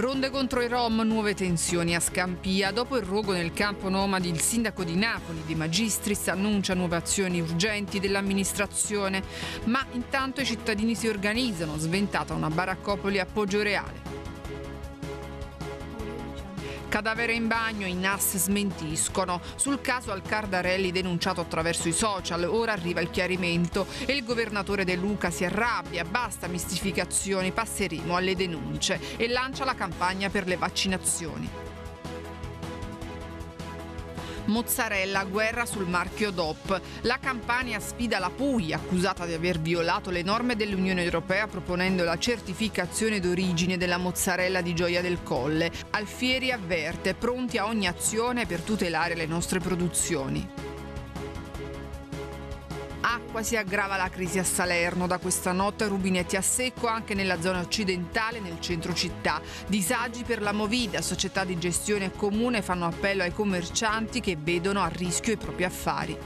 Ronde contro i Rom, nuove tensioni a Scampia. Dopo il rogo nel campo nomadi, il sindaco di Napoli, De Magistris, annuncia nuove azioni urgenti dell'amministrazione. Ma intanto i cittadini si organizzano, sventata una baraccopoli a Reale. Cadavere in bagno i NAS smentiscono. Sul caso Alcardarelli denunciato attraverso i social, ora arriva il chiarimento e il governatore De Luca si arrabbia, basta mistificazioni, passeremo alle denunce e lancia la campagna per le vaccinazioni. Mozzarella guerra sul marchio DOP. La Campania sfida la Puglia, accusata di aver violato le norme dell'Unione Europea proponendo la certificazione d'origine della mozzarella di Gioia del Colle. Alfieri avverte, pronti a ogni azione per tutelare le nostre produzioni acqua si aggrava la crisi a Salerno. Da questa notte rubinetti a secco anche nella zona occidentale e nel centro città. Disagi per la Movida, società di gestione comune fanno appello ai commercianti che vedono a rischio i propri affari.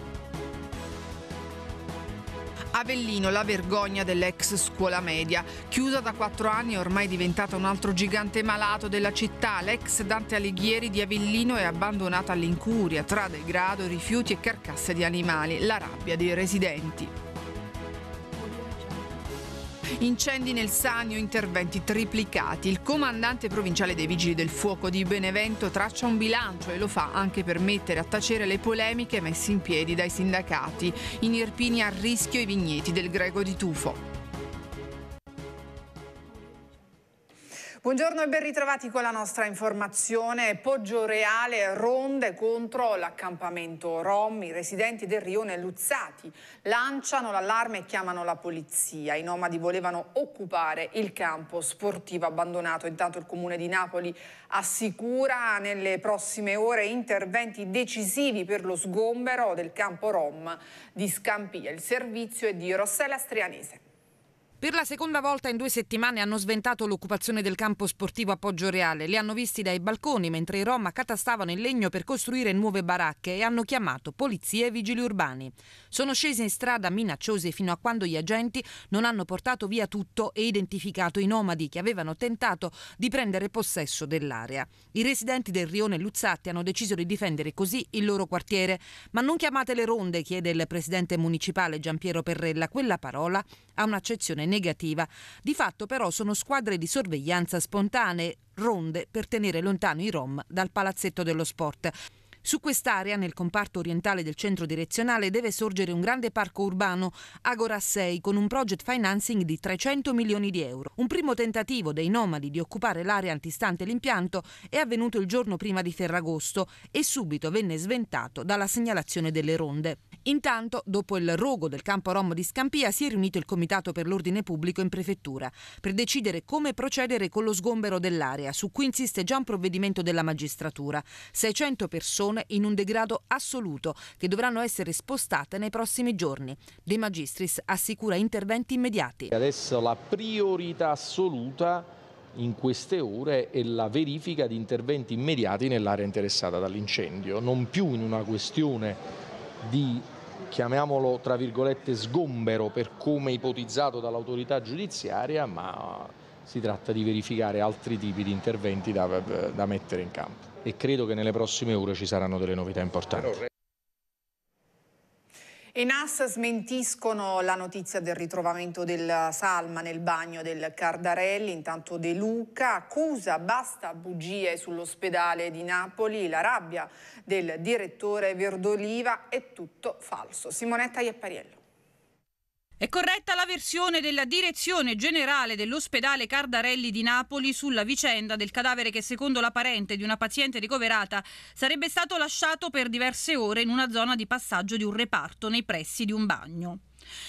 Avellino, la vergogna dell'ex scuola media. Chiusa da quattro anni è ormai diventata un altro gigante malato della città. L'ex Dante Alighieri di Avellino è abbandonata all'incuria, tra degrado, rifiuti e carcasse di animali. La rabbia dei residenti. Incendi nel Sanio, interventi triplicati. Il comandante provinciale dei Vigili del Fuoco di Benevento traccia un bilancio e lo fa anche per mettere a tacere le polemiche messe in piedi dai sindacati. In Irpini a rischio i vigneti del Grego di Tufo. Buongiorno e ben ritrovati con la nostra informazione. Poggio Reale ronde contro l'accampamento Rom. I residenti del rione Luzzati lanciano l'allarme e chiamano la polizia. I nomadi volevano occupare il campo sportivo abbandonato. Intanto il comune di Napoli assicura nelle prossime ore interventi decisivi per lo sgombero del campo Rom di Scampia. Il servizio è di Rossella Strianese. Per la seconda volta in due settimane hanno sventato l'occupazione del campo sportivo a Poggio Reale. Li hanno visti dai balconi mentre i Roma catastavano il legno per costruire nuove baracche e hanno chiamato polizia e vigili urbani. Sono scesi in strada minacciosi fino a quando gli agenti non hanno portato via tutto e identificato i nomadi che avevano tentato di prendere possesso dell'area. I residenti del rione Luzzatti hanno deciso di difendere così il loro quartiere. Ma non chiamate le ronde, chiede il presidente municipale Giampiero Perrella. Quella parola ha un'accezione negativa negativa. Di fatto però sono squadre di sorveglianza spontanee, ronde per tenere lontano i rom dal palazzetto dello sport. Su quest'area, nel comparto orientale del centro direzionale, deve sorgere un grande parco urbano, Agora 6, con un project financing di 300 milioni di euro. Un primo tentativo dei nomadi di occupare l'area antistante l'impianto è avvenuto il giorno prima di Ferragosto e subito venne sventato dalla segnalazione delle ronde. Intanto, dopo il rogo del campo rom di Scampia, si è riunito il Comitato per l'Ordine Pubblico in Prefettura per decidere come procedere con lo sgombero dell'area, su cui insiste già un provvedimento della magistratura. 600 persone persone in un degrado assoluto che dovranno essere spostate nei prossimi giorni. De Magistris assicura interventi immediati. Adesso la priorità assoluta in queste ore è la verifica di interventi immediati nell'area interessata dall'incendio, non più in una questione di chiamiamolo tra virgolette sgombero per come ipotizzato dall'autorità giudiziaria, ma si tratta di verificare altri tipi di interventi da, da mettere in campo e credo che nelle prossime ore ci saranno delle novità importanti. Enas smentiscono la notizia del ritrovamento del Salma nel bagno del Cardarelli, intanto De Luca accusa basta bugie sull'ospedale di Napoli, la rabbia del direttore Verdoliva è tutto falso. Simonetta Iappariello. È corretta la versione della direzione generale dell'ospedale Cardarelli di Napoli sulla vicenda del cadavere che secondo la parente di una paziente ricoverata sarebbe stato lasciato per diverse ore in una zona di passaggio di un reparto nei pressi di un bagno.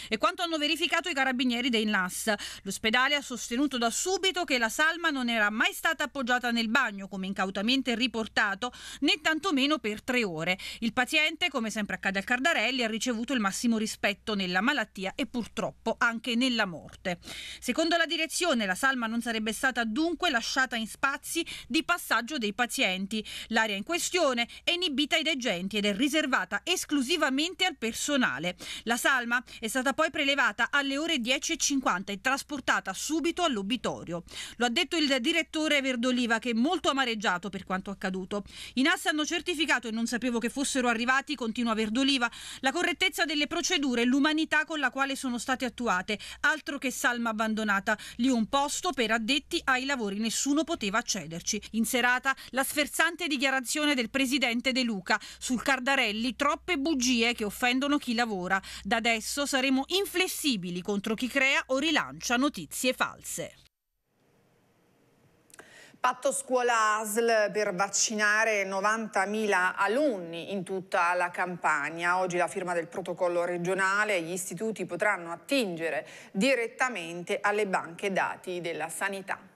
E quanto hanno verificato i carabinieri dei NAS, l'ospedale ha sostenuto da subito che la salma non era mai stata appoggiata nel bagno, come incautamente riportato, né tantomeno per tre ore. Il paziente, come sempre accade al Cardarelli, ha ricevuto il massimo rispetto nella malattia e purtroppo anche nella morte. Secondo la direzione, la salma non sarebbe stata dunque lasciata in spazi di passaggio dei pazienti. L'area in questione è inibita ai degenti ed è riservata esclusivamente al personale. La salma è è stata poi prelevata alle ore 10.50 e trasportata subito all'obitorio. Lo ha detto il direttore Verdoliva che è molto amareggiato per quanto accaduto. In assa hanno certificato, e non sapevo che fossero arrivati, continua Verdoliva, la correttezza delle procedure e l'umanità con la quale sono state attuate. Altro che salma abbandonata, lì un posto per addetti ai lavori, nessuno poteva accederci. In serata la sferzante dichiarazione del presidente De Luca sul Cardarelli, troppe bugie che offendono chi lavora. Da adesso saremo inflessibili contro chi crea o rilancia notizie false. Patto scuola ASL per vaccinare 90.000 alunni in tutta la campagna. Oggi la firma del protocollo regionale, gli istituti potranno attingere direttamente alle banche dati della sanità.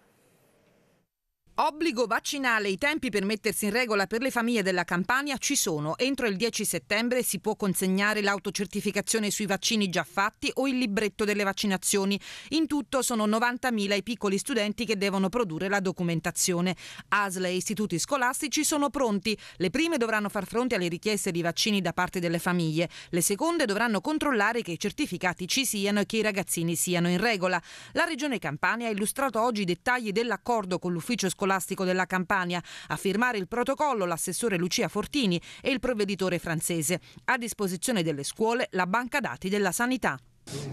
Obbligo vaccinale, i tempi per mettersi in regola per le famiglie della Campania ci sono. Entro il 10 settembre si può consegnare l'autocertificazione sui vaccini già fatti o il libretto delle vaccinazioni. In tutto sono 90.000 i piccoli studenti che devono produrre la documentazione. ASL e istituti scolastici sono pronti. Le prime dovranno far fronte alle richieste di vaccini da parte delle famiglie. Le seconde dovranno controllare che i certificati ci siano e che i ragazzini siano in regola. La Regione Campania ha illustrato oggi i dettagli dell'accordo con l'Ufficio scolastico scolastico della Campania. A firmare il protocollo l'assessore Lucia Fortini e il provveditore francese. A disposizione delle scuole la banca dati della sanità.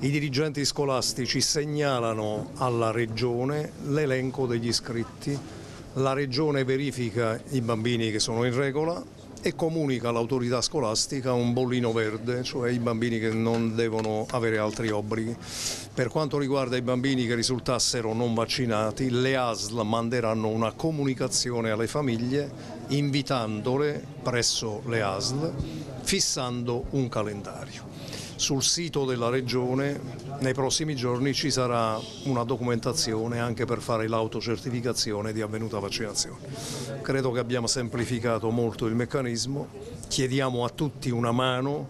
I dirigenti scolastici segnalano alla Regione l'elenco degli iscritti, la Regione verifica i bambini che sono in regola, e comunica all'autorità scolastica un bollino verde, cioè i bambini che non devono avere altri obblighi. Per quanto riguarda i bambini che risultassero non vaccinati, le ASL manderanno una comunicazione alle famiglie invitandole presso le ASL fissando un calendario sul sito della Regione nei prossimi giorni ci sarà una documentazione anche per fare l'autocertificazione di avvenuta vaccinazione. Credo che abbiamo semplificato molto il meccanismo, chiediamo a tutti una mano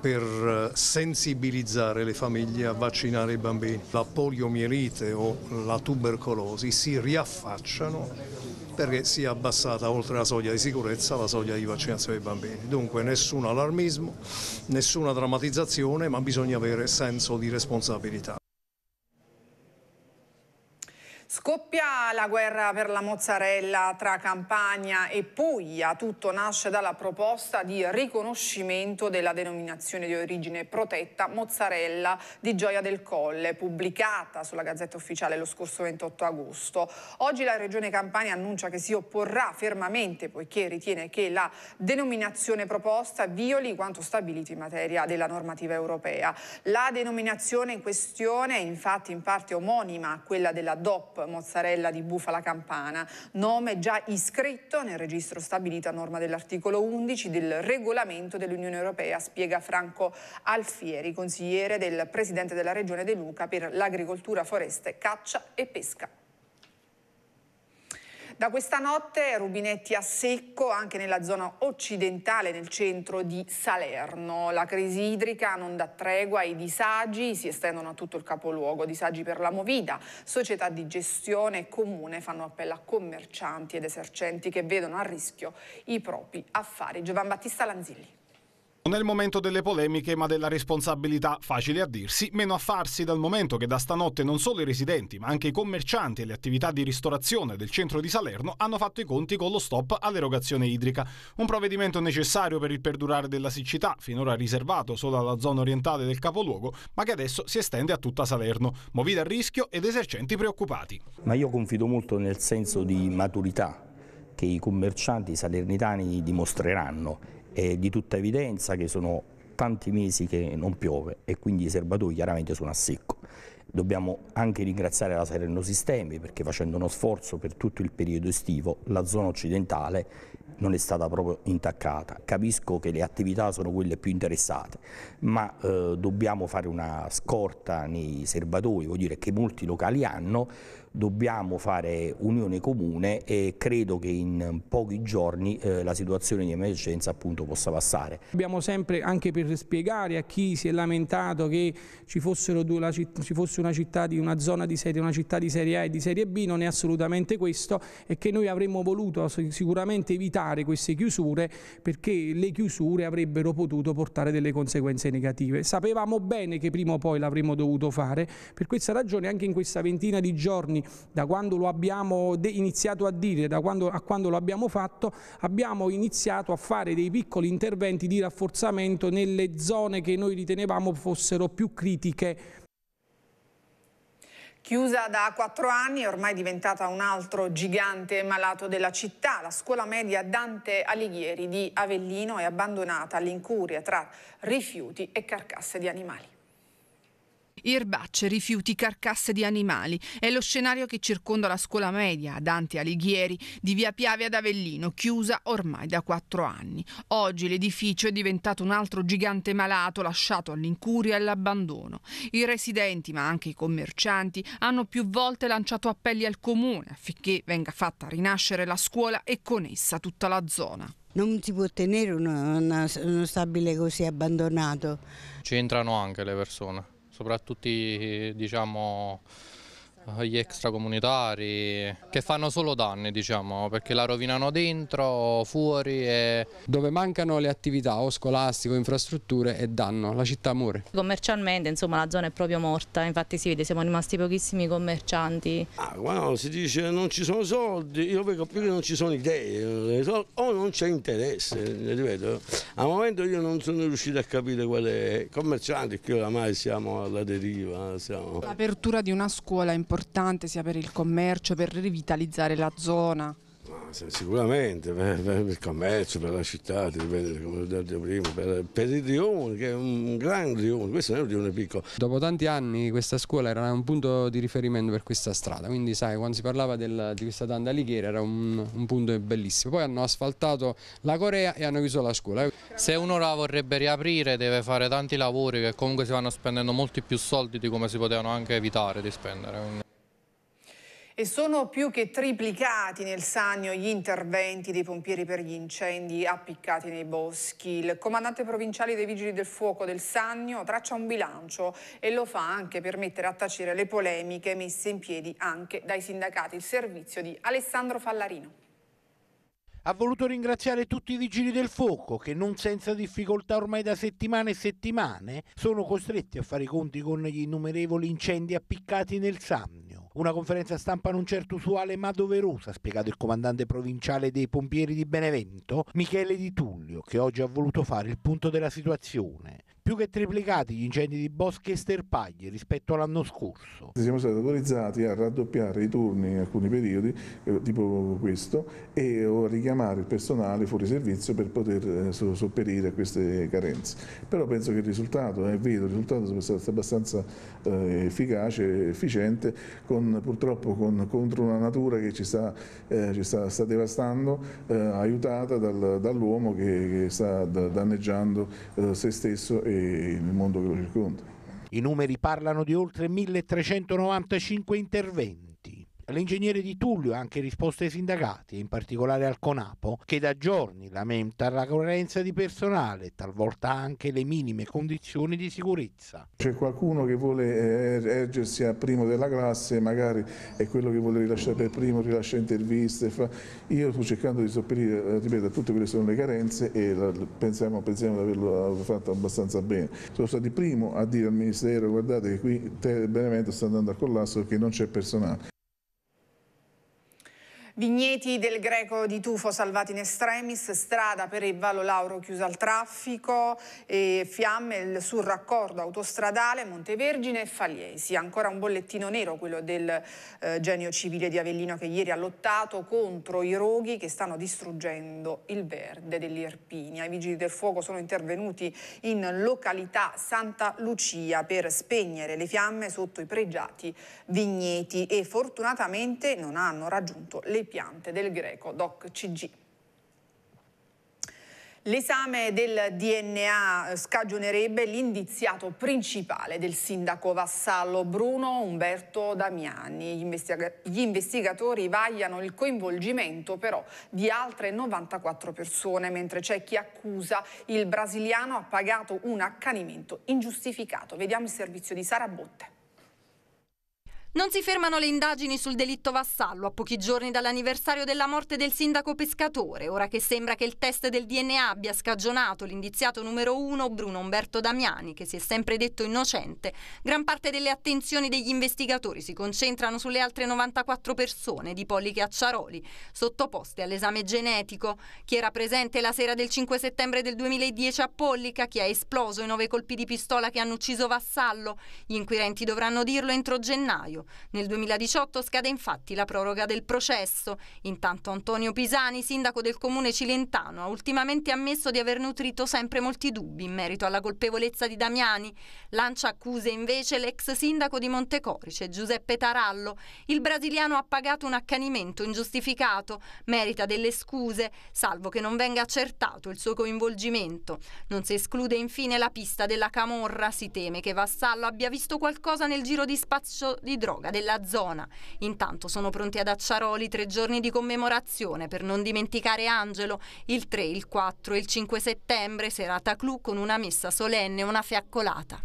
per eh, sensibilizzare le famiglie a vaccinare i bambini. La poliomielite o la tubercolosi si riaffacciano perché sia abbassata oltre la soglia di sicurezza la soglia di vaccinazione dei bambini. Dunque nessun allarmismo, nessuna drammatizzazione, ma bisogna avere senso di responsabilità. Scoppia la guerra per la mozzarella tra Campania e Puglia. Tutto nasce dalla proposta di riconoscimento della denominazione di origine protetta mozzarella di Gioia del Colle, pubblicata sulla Gazzetta Ufficiale lo scorso 28 agosto. Oggi la Regione Campania annuncia che si opporrà fermamente poiché ritiene che la denominazione proposta violi quanto stabilito in materia della normativa europea. La denominazione in questione è infatti in parte omonima a quella della DOP DOP mozzarella di bufala campana, nome già iscritto nel registro stabilito a norma dell'articolo 11 del regolamento dell'Unione Europea, spiega Franco Alfieri, consigliere del Presidente della Regione De Luca per l'agricoltura, foreste, caccia e pesca. Da questa notte rubinetti a secco anche nella zona occidentale, nel centro di Salerno. La crisi idrica non dà tregua, i disagi si estendono a tutto il capoluogo. Disagi per la movida, società di gestione e comune fanno appello a commercianti ed esercenti che vedono a rischio i propri affari. Giovan Battista Lanzilli. Non è il momento delle polemiche, ma della responsabilità, facile a dirsi, meno a farsi dal momento che da stanotte non solo i residenti, ma anche i commercianti e le attività di ristorazione del centro di Salerno hanno fatto i conti con lo stop all'erogazione idrica. Un provvedimento necessario per il perdurare della siccità, finora riservato solo alla zona orientale del capoluogo, ma che adesso si estende a tutta Salerno. Movida a rischio ed esercenti preoccupati. Ma io confido molto nel senso di maturità che i commercianti salernitani dimostreranno è di tutta evidenza che sono tanti mesi che non piove e quindi i serbatoi chiaramente sono a secco. Dobbiamo anche ringraziare la Salerno Sistemi perché facendo uno sforzo per tutto il periodo estivo la zona occidentale non è stata proprio intaccata. Capisco che le attività sono quelle più interessate, ma eh, dobbiamo fare una scorta nei serbatoi, vuol dire che molti locali hanno, dobbiamo fare unione comune e credo che in pochi giorni eh, la situazione di emergenza appunto possa passare. Abbiamo sempre, anche per spiegare a chi si è lamentato che ci, due, la, ci fosse una città di una zona di serie, una città di serie A e di serie B, non è assolutamente questo e che noi avremmo voluto sicuramente evitare evitare queste chiusure perché le chiusure avrebbero potuto portare delle conseguenze negative. Sapevamo bene che prima o poi l'avremmo dovuto fare, per questa ragione anche in questa ventina di giorni da quando lo abbiamo iniziato a dire, da quando, a quando lo abbiamo fatto, abbiamo iniziato a fare dei piccoli interventi di rafforzamento nelle zone che noi ritenevamo fossero più critiche Chiusa da quattro anni, ormai diventata un altro gigante malato della città, la scuola media Dante Alighieri di Avellino è abbandonata all'incuria tra rifiuti e carcasse di animali. Irbacce, rifiuti, carcasse di animali. È lo scenario che circonda la scuola media Dante Alighieri di via Piave ad Avellino, chiusa ormai da quattro anni. Oggi l'edificio è diventato un altro gigante malato lasciato all'incuria e all'abbandono. I residenti, ma anche i commercianti, hanno più volte lanciato appelli al comune affinché venga fatta rinascere la scuola e con essa tutta la zona. Non si può tenere uno, uno stabile così abbandonato. Ci entrano anche le persone soprattutto eh, diciamo, gli extracomunitari che fanno solo danni diciamo perché la rovinano dentro, fuori e... Dove mancano le attività o scolastico, infrastrutture e danno, la città muore. Commercialmente insomma la zona è proprio morta, infatti si vede siamo rimasti pochissimi commercianti. Ah, quando si dice non ci sono soldi, io vedo più che non ci sono idee o non c'è interesse, ripeto, al momento io non sono riuscito a capire qual è commerciante che oramai siamo alla deriva. L'apertura di una scuola importante importante sia per il commercio, per rivitalizzare la zona sicuramente per, per, il commercio, per la città, per, il rione, che è un grande rione, questo non è un rione piccolo. Dopo tanti anni questa scuola era un punto di riferimento per questa strada, quindi sai quando si parlava del, di questa tanda lighiera era un, un, punto bellissimo. Poi hanno asfaltato la Corea e hanno chiuso la scuola. Se uno la vorrebbe riaprire deve fare tanti lavori che comunque si vanno spendendo molti più soldi di come si potevano anche evitare di spendere. Quindi e sono più che triplicati nel Sannio gli interventi dei pompieri per gli incendi appiccati nei boschi. Il comandante provinciale dei Vigili del Fuoco del Sannio traccia un bilancio e lo fa anche per mettere a tacere le polemiche messe in piedi anche dai sindacati. Il servizio di Alessandro Fallarino ha voluto ringraziare tutti i vigili del fuoco che non senza difficoltà ormai da settimane e settimane sono costretti a fare i conti con gli innumerevoli incendi appiccati nel Sannio. Una conferenza stampa non certo usuale ma doverosa, ha spiegato il comandante provinciale dei pompieri di Benevento, Michele Di Tullio, che oggi ha voluto fare il punto della situazione più che triplicati gli incendi di boschi e sterpaglie rispetto all'anno scorso. Siamo stati autorizzati a raddoppiare i turni in alcuni periodi, eh, tipo questo, e a richiamare il personale fuori servizio per poter eh, sopperire a queste carenze. Però penso che il risultato, è vero, il risultato è stato abbastanza eh, efficace, efficiente, con, purtroppo con, contro una natura che ci sta, eh, ci sta, sta devastando, eh, aiutata dal, dall'uomo che, che, sta danneggiando eh, se stesso e nel mondo che lo circonda. I numeri parlano di oltre 1395 interventi L'ingegnere Di Tullio ha anche risposto ai sindacati, in particolare al CONAPO, che da giorni lamenta la carenza di personale e talvolta anche le minime condizioni di sicurezza. C'è qualcuno che vuole eh, er-, ergersi a primo della classe, magari è quello che vuole rilasciare per primo, rilascia interviste. Io sto cercando di sopperire, eh, ripeto, a tutte quelle che sono le carenze e pensiamo, pensiamo di averlo fatto abbastanza bene. Sono stato il primo a dire al Ministero, guardate che qui Benevento sta andando a collasso perché non c'è personale. Vigneti del Greco di Tufo salvati in estremis, strada per il Valo Lauro chiusa al traffico, fiamme sul raccordo autostradale Montevergine e Fagliesi. Ancora un bollettino nero quello del eh, genio civile di Avellino che ieri ha lottato contro i roghi che stanno distruggendo il verde dell'Irpinia. I vigili del fuoco sono intervenuti in località Santa Lucia per spegnere le fiamme sotto i pregiati vigneti e fortunatamente non hanno raggiunto le delle piante del greco DOC CG. L'esame del DNA scagionerebbe l'indiziato principale del sindaco vassallo Bruno Umberto Damiani. Gli, gli, investigatori vagliano il coinvolgimento però di altre 94 persone, mentre c'è chi accusa il brasiliano ha pagato un accanimento ingiustificato. Vediamo il servizio di Sara Botte. Non si fermano le indagini sul delitto vassallo a pochi giorni dall'anniversario della morte del sindaco pescatore, ora che sembra che il test del DNA abbia scagionato l'indiziato numero uno Bruno Umberto Damiani, che si è sempre detto innocente. Gran parte delle attenzioni degli investigatori si concentrano sulle altre 94 persone di Polliche Acciaroli, sottoposte all'esame genetico. Chi era presente la sera del 5 settembre del 2010 a Pollica, chi ha esploso i nove colpi di pistola che hanno ucciso Vassallo. Gli inquirenti dovranno dirlo entro gennaio. Nel 2018 scade infatti la proroga del processo. Intanto Antonio Pisani, sindaco del comune cilentano, ha ultimamente ammesso di aver nutrito sempre molti dubbi in merito alla colpevolezza di Damiani. Lancia accuse invece l'ex sindaco di Montecorice, Giuseppe Tarallo. Il brasiliano ha pagato un accanimento ingiustificato, merita delle scuse, salvo che non venga accertato il suo coinvolgimento. Non si esclude infine la pista della camorra, si teme che Vassallo abbia visto qualcosa nel giro di spazio di droga droga della zona. Intanto sono pronti ad Acciaroli tre giorni di commemorazione per non dimenticare Angelo, il 3, il 4 e il 5 settembre, serata clou con una messa solenne una fiaccolata.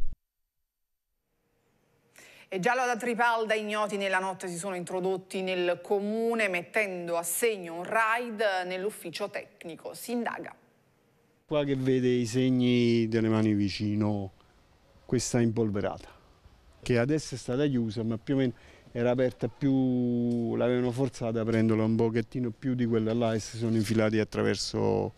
E già alla Tripalda ignoti nella notte si sono introdotti nel comune mettendo a segno un raid nell'ufficio tecnico. Si indaga. Qua che vede i segni delle mani vicino, questa impolverata che adesso è stata chiusa ma più o meno era aperta più, l'avevano forzata a prenderla un pochettino più di quella là e si sono infilati attraverso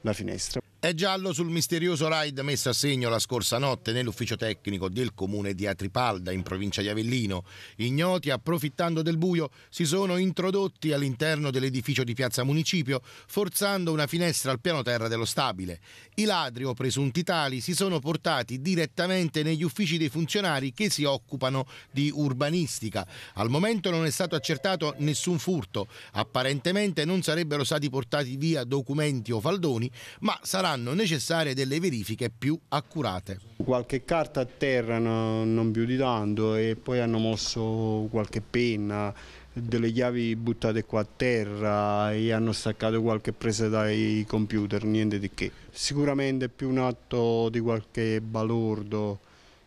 la finestra. È giallo sul misterioso raid messo a segno la scorsa notte nell'ufficio tecnico del comune di Atripalda in provincia di Avellino. Ignoti, approfittando del buio, si sono introdotti all'interno dell'edificio di Piazza Municipio, forzando una finestra al piano terra dello stabile. I ladri o presunti tali si sono portati direttamente negli uffici dei funzionari che si occupano di urbanistica. Al momento non è stato accertato nessun furto. Apparentemente non sarebbero stati portati via documenti o faldoni, ma saranno saranno necessarie delle verifiche più accurate. Qualche carta a terra non più di tanto e poi hanno mosso qualche penna, delle chiavi buttate qua a terra e hanno staccato qualche presa dai computer, niente di che. Sicuramente più un atto di qualche balordo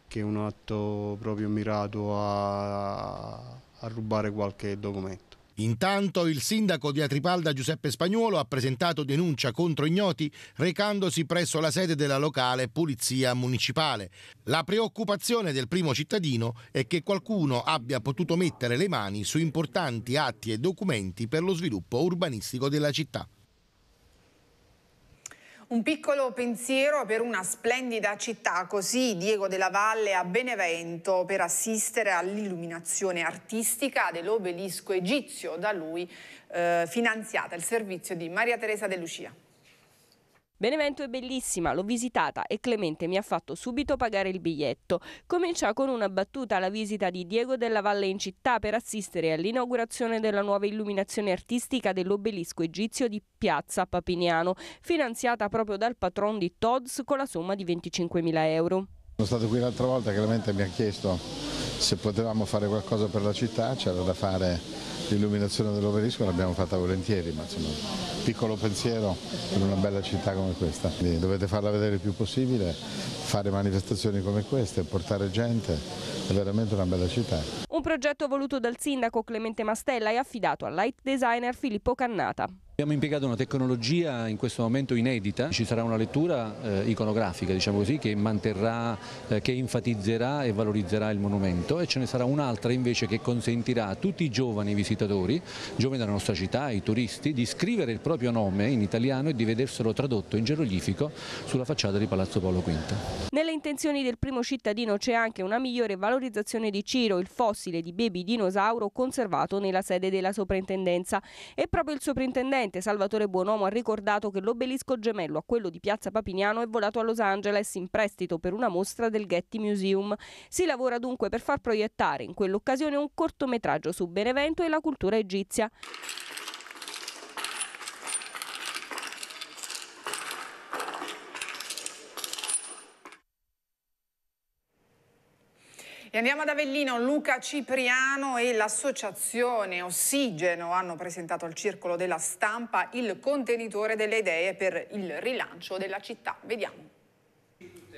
che un atto proprio mirato a, a rubare qualche documento. Intanto il sindaco di Atripalda Giuseppe Spagnuolo ha presentato denuncia contro ignoti recandosi presso la sede della locale Polizia Municipale. La preoccupazione del primo cittadino è che qualcuno abbia potuto mettere le mani su importanti atti e documenti per lo sviluppo urbanistico della città. Un piccolo pensiero per una splendida città, così Diego della Valle a Benevento per assistere all'illuminazione artistica dell'obelisco egizio, da lui eh, finanziata il servizio di Maria Teresa De Lucia. Benevento è bellissima, l'ho visitata e Clemente mi ha fatto subito pagare il biglietto. Comincia con una battuta la visita di Diego della Valle in città per assistere all'inaugurazione della nuova illuminazione artistica dell'obelisco egizio di Piazza Papiniano, finanziata proprio dal patron di Todds con la somma di 25.000 euro. Sono stato qui l'altra volta, Clemente mi ha chiesto se potevamo fare qualcosa per la città, c'era da fare l'illuminazione dell'obelisco l'abbiamo fatta volentieri, ma insomma, piccolo pensiero per una bella città come questa. Quindi dovete farla vedere il più possibile, fare manifestazioni come queste, portare gente, è veramente una bella città. Un progetto voluto dal sindaco Clemente Mastella e affidato al light designer Filippo Cannata. Abbiamo impiegato una tecnologia in questo momento inedita, ci sarà una lettura eh, iconografica diciamo così, che manterrà, eh, che enfatizzerà e valorizzerà il monumento e ce ne sarà un'altra invece che consentirà a tutti i giovani visitatori, giovani della nostra città, i turisti, di scrivere il proprio nome in italiano e di vederselo tradotto in geroglifico sulla facciata di Palazzo Paolo V. Nelle intenzioni del primo cittadino c'è anche una migliore valorizzazione di Ciro, il fossile di baby dinosauro conservato nella sede della soprintendenza e proprio il soprintendente Presidente Salvatore Buonomo ha ricordato che l'obelisco gemello a quello di Piazza Papiniano è volato a Los Angeles in prestito per una mostra del Getty Museum. Si lavora dunque per far proiettare in quell'occasione un cortometraggio su Benevento e la cultura egizia. andiamo ad Avellino, Luca Cipriano e l'associazione Ossigeno hanno presentato al Circolo della Stampa il contenitore delle idee per il rilancio della città. Vediamo.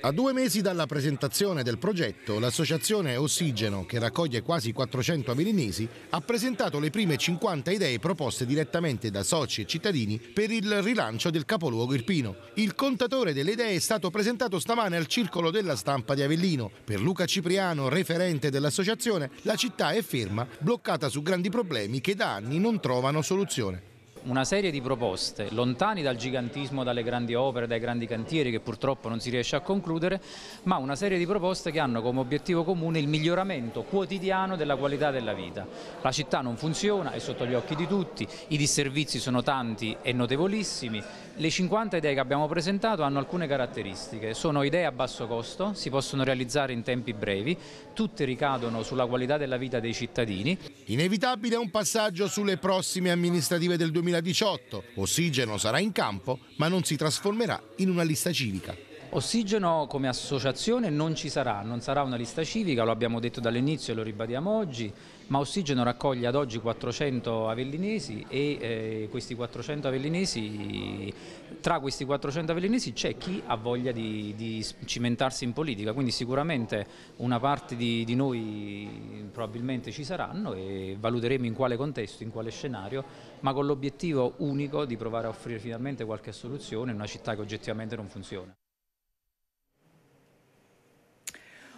A due mesi dalla presentazione del progetto, l'associazione Ossigeno, che raccoglie quasi 400 avellinesi, ha presentato le prime 50 idee proposte direttamente da soci e cittadini per il rilancio del capoluogo irpino. Il contatore delle idee è stato presentato stamane al Circolo della Stampa di Avellino. Per Luca Cipriano, referente dell'associazione, la città è ferma, bloccata su grandi problemi che da anni non trovano soluzione una serie di proposte lontani dal gigantismo, dalle grandi opere, dai grandi cantieri che purtroppo non si riesce a concludere, ma una serie di proposte che hanno come obiettivo comune il miglioramento quotidiano della qualità della vita. La città non funziona, è sotto gli occhi di tutti, i disservizi sono tanti e notevolissimi, le 50 idee che abbiamo presentato hanno alcune caratteristiche, sono idee a basso costo, si possono realizzare in tempi brevi, tutte ricadono sulla qualità della vita dei cittadini. Inevitabile è un passaggio sulle prossime amministrative del 2018, Ossigeno sarà in campo ma non si trasformerà in una lista civica. Ossigeno come associazione non ci sarà, non sarà una lista civica, lo abbiamo detto dall'inizio e lo ribadiamo oggi, ma Ossigeno raccoglie ad oggi 400 avellinesi e eh, questi 400 avellinesi, tra questi 400 avellinesi c'è chi ha voglia di, di, cimentarsi in politica, quindi sicuramente una parte di, di noi probabilmente ci saranno e valuteremo in quale contesto, in quale scenario, ma con l'obiettivo unico di provare a offrire finalmente qualche soluzione in una città che oggettivamente non funziona.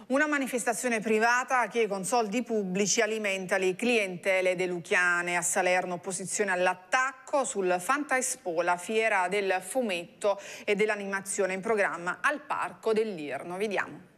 Una manifestazione privata che con soldi pubblici alimenta le clientele de deluchiane. A Salerno opposizione all'attacco sul Fanta Expo, la fiera del fumetto e dell'animazione in programma al Parco dell'Irno. Vediamo.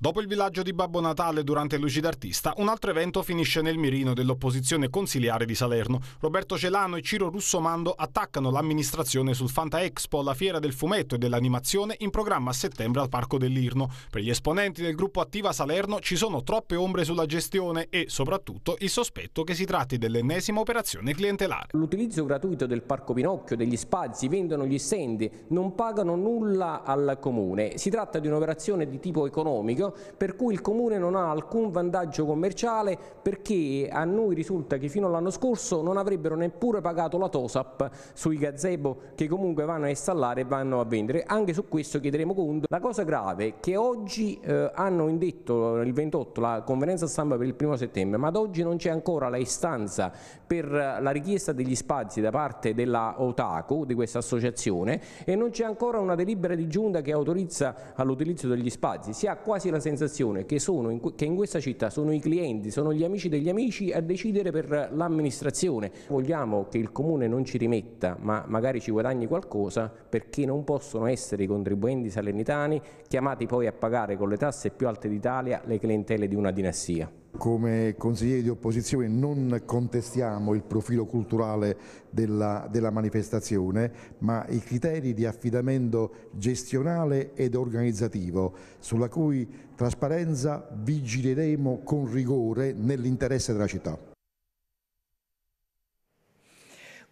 Dopo il villaggio di Babbo Natale durante Luci d'Artista, un altro evento finisce nel mirino dell'opposizione consiliare di Salerno. Roberto Celano e Ciro Russomando attaccano l'amministrazione sul Fanta Expo, la fiera del fumetto e dell'animazione in programma a settembre al Parco dell'Irno. Per gli esponenti del gruppo Attiva Salerno ci sono troppe ombre sulla gestione e soprattutto il sospetto che si tratti dell'ennesima operazione clientelare. L'utilizzo gratuito del Parco Pinocchio, degli spazi, vendono gli stendi, non pagano nulla al comune. Si tratta di un'operazione di tipo economico per cui il Comune non ha alcun vantaggio commerciale perché a noi risulta che fino all'anno scorso non avrebbero neppure pagato la TOSAP sui gazebo che comunque vanno a installare e vanno a vendere. Anche su questo chiederemo conto. La cosa grave è che oggi eh, hanno indetto il 28 la conferenza stampa per il primo settembre, ma ad oggi non c'è ancora la istanza per la richiesta degli spazi da parte della Otaco, di questa associazione, e non c'è ancora una delibera di giunta che autorizza all'utilizzo degli spazi. Si ha quasi la strana sensazione che, sono, che, in questa città sono i clienti, sono gli amici degli amici a decidere per l'amministrazione. Vogliamo che il comune non ci rimetta ma magari ci guadagni qualcosa perché non possono essere i contribuenti salernitani chiamati poi a pagare con le tasse più alte d'Italia le clientele di una dinastia. Come consiglieri di opposizione non contestiamo il profilo culturale della, della, manifestazione, ma i criteri di affidamento gestionale ed organizzativo, sulla cui trasparenza vigileremo con rigore nell'interesse della città.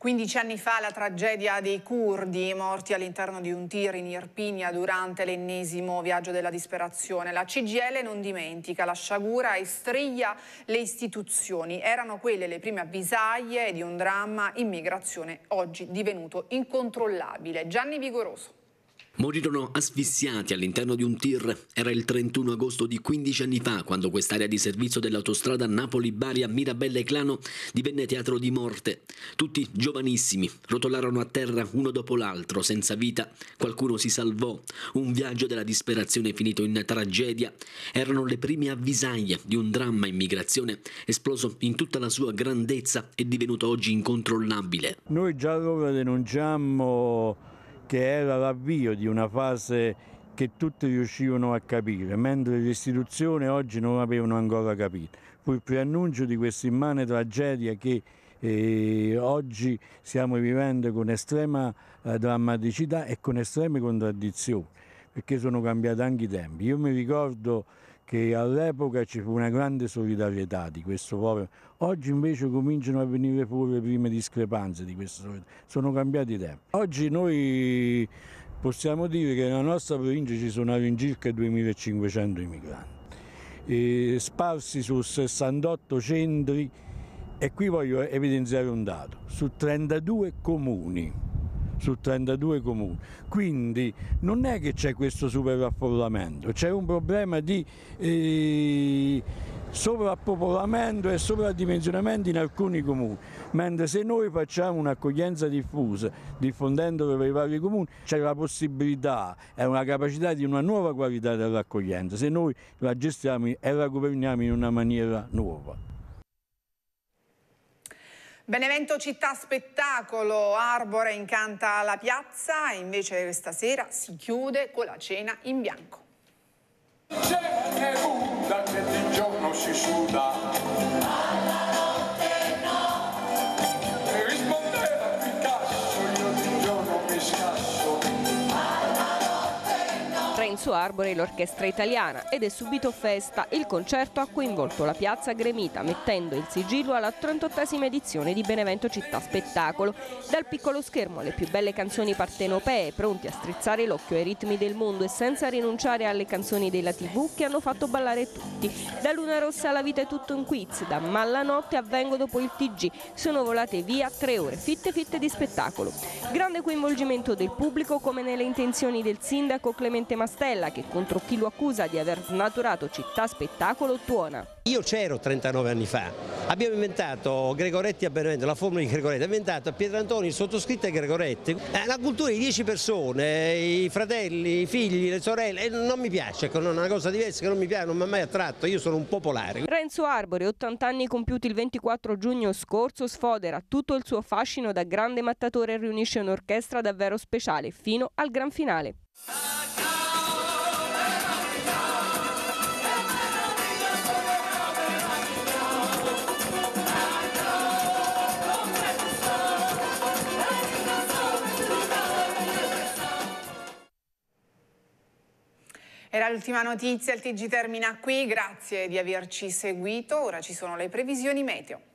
15 anni fa la tragedia dei curdi morti all'interno di un tir in Irpinia durante l'ennesimo viaggio della disperazione. La CGL non dimentica la sciagura e striglia le istituzioni. Erano quelle le prime avvisaglie di un dramma immigrazione oggi divenuto incontrollabile. Gianni Vigoroso. Morirono asfissiati all'interno di un tir. Era il 31 agosto di 15 anni fa quando quest'area di servizio dell'autostrada Napoli-Bari mirabella e Clano divenne teatro di morte. Tutti giovanissimi rotolarono a terra uno dopo l'altro, senza vita. Qualcuno si salvò. Un viaggio della disperazione finito in tragedia. Erano le prime avvisaglie di un dramma in migrazione esploso in tutta la sua grandezza e divenuto oggi incontrollabile. Noi già dove denunciammo che era l'avvio di una fase che tutti riuscivano a capire, mentre le istituzioni oggi non l'avevano ancora capito. Fu il preannuncio di questa immane tragedia che eh, oggi stiamo vivendo con estrema eh, drammaticità e con estreme contraddizioni, perché sono cambiati anche i tempi. Io mi ricordo che all'epoca ci fu una grande solidarietà di questo popolo. Oggi invece cominciano a venire fuori le prime discrepanze di questa solidarietà. Sono cambiati i tempi. Oggi noi possiamo dire che nella nostra provincia ci sono all'incirca 2500 immigranti, sparsi su 68 centri e qui voglio evidenziare un dato, su 32 comuni su 32 comuni. Quindi non è che c'è questo superaffollamento, c'è un problema di eh, sovrappopolamento e sovradimensionamento in alcuni comuni, mentre se noi facciamo un'accoglienza diffusa, diffondendola per i vari comuni, c'è la possibilità, è una capacità di una nuova qualità dell'accoglienza, se noi la gestiamo e la governiamo in una maniera nuova. Benevento Città Spettacolo, Arbore incanta la piazza e invece questa sera si chiude con la cena in bianco. C'è che una che di giorno si suda. Enzo Arbore e l'orchestra italiana ed è subito festa. Il concerto ha coinvolto la piazza gremita mettendo il sigillo alla 38esima edizione di Benevento Città Spettacolo. Dal piccolo schermo alle più belle canzoni partenopee pronti a strizzare l'occhio ai ritmi del mondo e senza rinunciare alle canzoni della tv che hanno fatto ballare tutti. Da Luna Rossa alla vita è tutto un quiz, da Mallanotte a Vengo dopo il TG. Sono volate via tre ore fitte fitte di spettacolo. Grande coinvolgimento del pubblico come nelle intenzioni del sindaco Clemente Mastella Portella che contro chi lo accusa di aver snaturato città spettacolo tuona. Io c'ero 39 anni fa, abbiamo inventato Gregoretti a Benevento, la formula di Gregoretti, ha inventato Pietrantoni, il sottoscritto e Gregoretti. Eh, la cultura di 10 persone, i fratelli, i figli, le sorelle, eh, non mi piace, ecco, è una cosa diversa che non mi piace, non mi ha mai attratto, io sono un popolare. Renzo Arbore, 80 anni compiuti il 24 giugno scorso, sfodera tutto il suo fascino da grande mattatore e riunisce un'orchestra davvero speciale fino al gran finale. Era l'ultima notizia, il TG termina qui, grazie di averci seguito, ora ci sono le previsioni meteo.